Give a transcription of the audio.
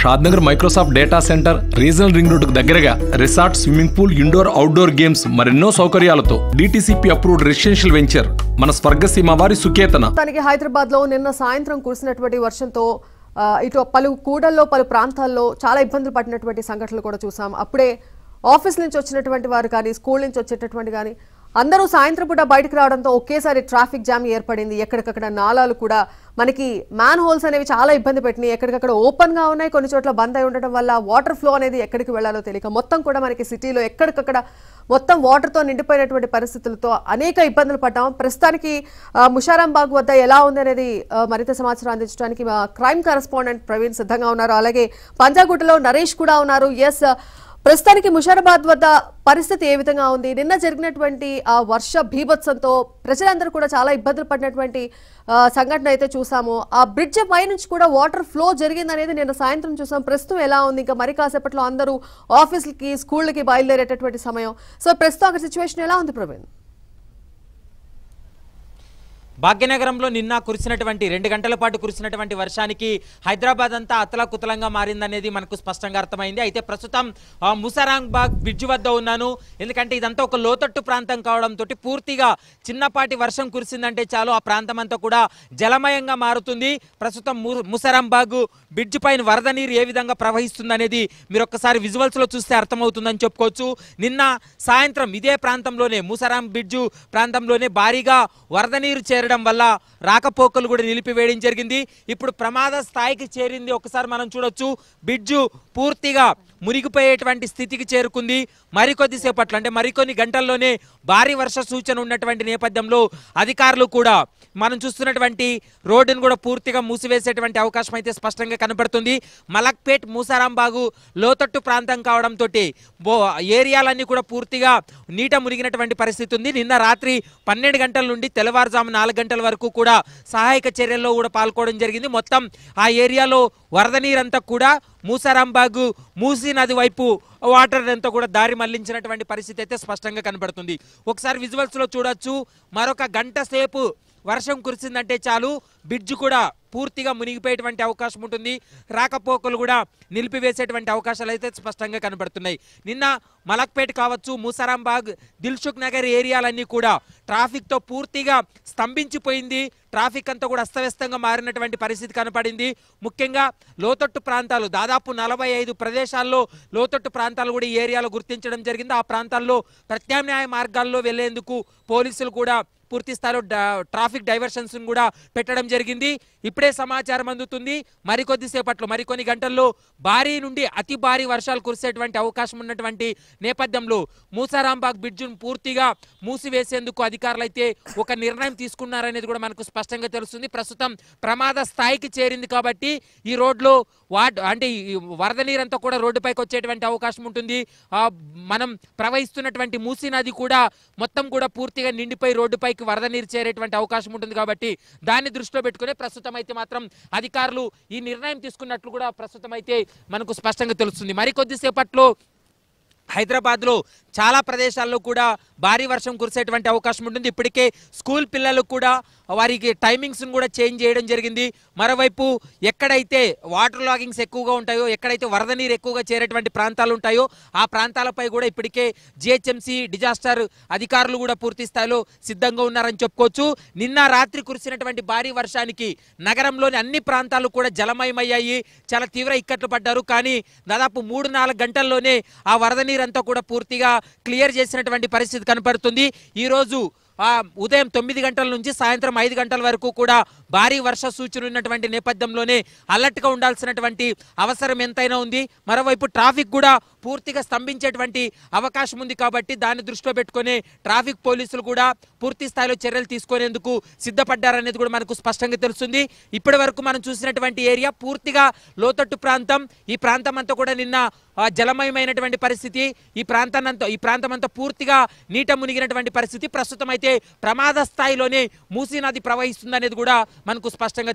Shadnagar Microsoft data center regional ring రోడ్కు దగ్గరగా resort swimming pool indoor outdoor games మరెన్నో సౌకర్యాలతో డిటిసిపి అప్రూవ్డ్ రెసిడెన్షియల్ వెంచర్ మన స్వర్గసీమ వారి సుకేతన హైదరాబాద్ లో నిన్న సాయంత్రం కురిసినటువంటి వర్షంతో ఇటు పలు కూడల్లో పలు ప్రాంతాల్లో చాలా ఇబ్బందులు పడినటువంటి సంఘటనలు కూడా చూసాం అప్పుడే ఆఫీస్ నుంచి వచ్చినటువంటి వారు కానీ స్కూల్ నుంచి వచ్చేటటువంటి కానీ అందరూ సాయంత్రం పూట బయటకు రావడంతో ఒకేసారి ట్రాఫిక్ జామ్ ఏర్పడింది ఎక్కడికక్కడ నాళాలు కూడా మనకి మ్యాన్ హోల్స్ అనేవి చాలా ఇబ్బంది పెట్టినాయి ఎక్కడికక్కడ ఓపెన్గా ఉన్నాయి కొన్ని చోట్ల బంద్ అయి ఉండటం వల్ల వాటర్ ఫ్లో అనేది ఎక్కడికి వెళ్లాలో తెలియక మొత్తం కూడా మనకి సిటీలో ఎక్కడికక్కడ మొత్తం వాటర్తో నిండిపోయినటువంటి పరిస్థితులతో అనేక ఇబ్బందులు పడ్డాం ప్రస్తుతానికి ముషారాంబాగ్ వద్ద ఎలా ఉంది అనేది మరింత సమాచారం అందించడానికి మా క్రైమ్ కరస్పాండెంట్ ప్రవీణ్ సిద్ధంగా ఉన్నారు అలాగే పంజాగుట్టలో నరేష్ కూడా ఉన్నారు ఎస్ ప్రస్తుతానికి ముషారాబాద్ వద్ద పరిస్థితి ఏ విధంగా ఉంది నిన్న జరిగినటువంటి ఆ వర్ష భీభత్సంతో ప్రజలందరూ కూడా చాలా ఇబ్బందులు పడినటువంటి సంఘటన అయితే చూసాము ఆ బ్రిడ్జ్ పై నుంచి కూడా వాటర్ ఫ్లో జరిగింది అనేది నేను సాయంత్రం చూసాం ప్రస్తుతం ఎలా ఉంది ఇంకా మరి కాసేపట్లో అందరూ ఆఫీసులకి స్కూళ్ళకి బయలుదేరేటటువంటి సమయం సో ప్రస్తుతం అక్కడ సిచ్యువేషన్ ఎలా ఉంది ప్రవీణ్ భాగ్యనగరంలో నిన్న కురిసినటువంటి రెండు గంటల పాటు కురిసినటువంటి వర్షానికి హైదరాబాద్ అంతా అతలాకుతలంగా మారిందనేది మనకు స్పష్టంగా అర్థమైంది అయితే ప్రస్తుతం ముసరాంగ్బాగ్ బ్రిడ్జ్ వద్ద ఉన్నాను ఎందుకంటే ఇదంతా ఒక లోతట్టు ప్రాంతం కావడంతో పూర్తిగా చిన్నపాటి వర్షం కురిసిందంటే చాలు ఆ ప్రాంతం అంతా కూడా జలమయంగా మారుతుంది ప్రస్తుతం ముసరాంబాగ్ బ్రిడ్జ్ పైన వరద నీరు ఏ విధంగా ప్రవహిస్తుందనేది మీరు ఒక్కసారి విజువల్స్లో చూస్తే అర్థమవుతుందని చెప్పుకోవచ్చు నిన్న సాయంత్రం ఇదే ప్రాంతంలోనే ముసరాం బ్రిడ్జ్ ప్రాంతంలోనే భారీగా వరద నీరు చేరడం ఉండడం వల్ల రాకపోకలు కూడా నిలిపివేయడం జరిగింది ఇప్పుడు ప్రమాద స్థాయికి చేరింది ఒకసారి మనం చూడొచ్చు బిడ్జు పూర్తిగా మురిగిపోయేటువంటి స్థితికి చేరుకుంది మరికొద్దిసేపట్లో అంటే మరికొన్ని గంటల్లోనే భారీ వర్ష సూచన ఉన్నటువంటి నేపథ్యంలో అధికారులు కూడా మనం చూస్తున్నటువంటి రోడ్డును కూడా పూర్తిగా మూసివేసేటువంటి అవకాశం అయితే స్పష్టంగా కనబడుతుంది మలక్పేట్ మూసారాంబాగు లోతట్టు ప్రాంతం కావడంతో ఏరియాలన్నీ కూడా పూర్తిగా నీట మురిగినటువంటి పరిస్థితి ఉంది నిన్న రాత్రి పన్నెండు గంటల నుండి తెల్లవారుజాము నాలుగు గంటల వరకు కూడా సహాయక చర్యల్లో కూడా పాల్గొనడం జరిగింది మొత్తం ఆ ఏరియాలో వరద నీరంతా కూడా మూసారాంబాగు మూసి మూసీ నది వైపు వాటర్ అంతా కూడా దారి మళ్లించినటువంటి పరిస్థితి అయితే స్పష్టంగా కనబడుతుంది ఒకసారి విజువల్స్లో చూడొచ్చు మరొక గంట సేపు వర్షం కురిసిందంటే చాలు బ్రిడ్జ్ కూడా పూర్తిగా మునిగిపోయేటువంటి అవకాశం ఉంటుంది రాకపోకలు కూడా నిలిపివేసేటువంటి అవకాశాలు అయితే స్పష్టంగా కనబడుతున్నాయి నిన్న మలక్పేట్ కావచ్చు ముసరాంబాగ్ దిల్సుఖ్ నగర్ ఏరియాలన్నీ కూడా ట్రాఫిక్తో పూర్తిగా స్తంభించిపోయింది ట్రాఫిక్ అంతా కూడా అస్తవ్యస్తంగా మారినటువంటి పరిస్థితి కనపడింది ముఖ్యంగా లోతట్టు ప్రాంతాలు దాదాపు నలభై ఐదు ప్రదేశాల్లో లోతట్టు ప్రాంతాలు కూడా ఈ ఏరియాలో గుర్తించడం జరిగింది ఆ ప్రాంతాల్లో ప్రత్యామ్నాయ మార్గాల్లో వెళ్లేందుకు పోలీసులు కూడా పూర్తి స్థాయిలో ట్రాఫిక్ డైవర్షన్స్ కూడా పెట్టడం జరిగింది ఇప్పుడే సమాచారం అందుతుంది మరికొద్దిసేపట్లో మరికొన్ని గంటల్లో భారీ నుండి అతి భారీ వర్షాలు కురిసేటువంటి అవకాశం ఉన్నటువంటి నేపథ్యంలో మూసారాంబాగ్ బ్రిడ్జ్ను పూర్తిగా మూసివేసేందుకు అధికారులు అయితే ఒక నిర్ణయం తీసుకున్నారనేది కూడా మనకు స్పష్టంగా తెలుస్తుంది ప్రస్తుతం ప్రమాద స్థాయికి చేరింది కాబట్టి ఈ రోడ్లో వాట్ అంటే వరద నీరంతా కూడా రోడ్డుపైకి వచ్చేటువంటి అవకాశం ఉంటుంది మనం ప్రవహిస్తున్నటువంటి మూసీ నది కూడా మొత్తం కూడా పూర్తిగా నిండిపోయి రోడ్డుపైకి జిల్లాలోకి వరద నీరు చేరేటువంటి అవకాశం ఉంటుంది కాబట్టి దాన్ని దృష్టిలో పెట్టుకునే ప్రస్తుతం అయితే మాత్రం అధికారులు ఈ నిర్ణయం తీసుకున్నట్లు కూడా ప్రస్తుతం అయితే మనకు స్పష్టంగా తెలుస్తుంది మరికొద్దిసేపట్లో హైదరాబాద్లో చాలా ప్రదేశాల్లో కూడా భారీ వర్షం కురిసేటువంటి అవకాశం ఉంటుంది ఇప్పటికే స్కూల్ పిల్లలు కూడా వారికి టైమింగ్స్ను కూడా చేంజ్ చేయడం జరిగింది మరోవైపు ఎక్కడైతే వాటర్ లాగింగ్స్ ఎక్కువగా ఉంటాయో ఎక్కడైతే వరద నీరు ఎక్కువగా చేరేటువంటి ప్రాంతాలు ఉంటాయో ఆ ప్రాంతాలపై కూడా ఇప్పటికే జిహెచ్ఎంసీ డిజాస్టర్ అధికారులు కూడా పూర్తి స్థాయిలో సిద్ధంగా ఉన్నారని చెప్పుకోవచ్చు నిన్న రాత్రి కురిసినటువంటి భారీ వర్షానికి నగరంలోని అన్ని ప్రాంతాలు కూడా జలమయమయ్యాయి చాలా తీవ్ర ఇక్కట్లు పడ్డారు కానీ దాదాపు మూడు నాలుగు గంటల్లోనే ఆ వరద నీరు నీరంతా కూడా పూర్తిగా క్లియర్ చేసినటువంటి పరిస్థితి కనపడుతుంది ఈరోజు ఉదయం తొమ్మిది గంటల నుంచి సాయంత్రం ఐదు గంటల వరకు కూడా భారీ వర్ష సూచనలు ఉన్నటువంటి నేపథ్యంలోనే అలర్ట్గా ఉండాల్సినటువంటి అవసరం ఎంతైనా ఉంది మరోవైపు ట్రాఫిక్ కూడా పూర్తిగా స్తంభించేటువంటి అవకాశం ఉంది కాబట్టి దాన్ని దృష్టిలో పెట్టుకునే ట్రాఫిక్ పోలీసులు కూడా పూర్తి స్థాయిలో చర్యలు తీసుకునేందుకు సిద్ధపడ్డారనేది కూడా మనకు స్పష్టంగా తెలుస్తుంది ఇప్పటి వరకు మనం చూసినటువంటి ఏరియా పూర్తిగా లోతట్టు ప్రాంతం ఈ ప్రాంతం అంతా కూడా నిన్న జలమయమైనటువంటి పరిస్థితి ఈ ప్రాంతాన్నంతా ఈ ప్రాంతమంతా పూర్తిగా నీట మునిగినటువంటి పరిస్థితి ప్రస్తుతం అయితే ప్రమాద స్థాయిలోనే మూసీ నది ప్రవహిస్తుందనేది కూడా మనకు స్పష్టంగా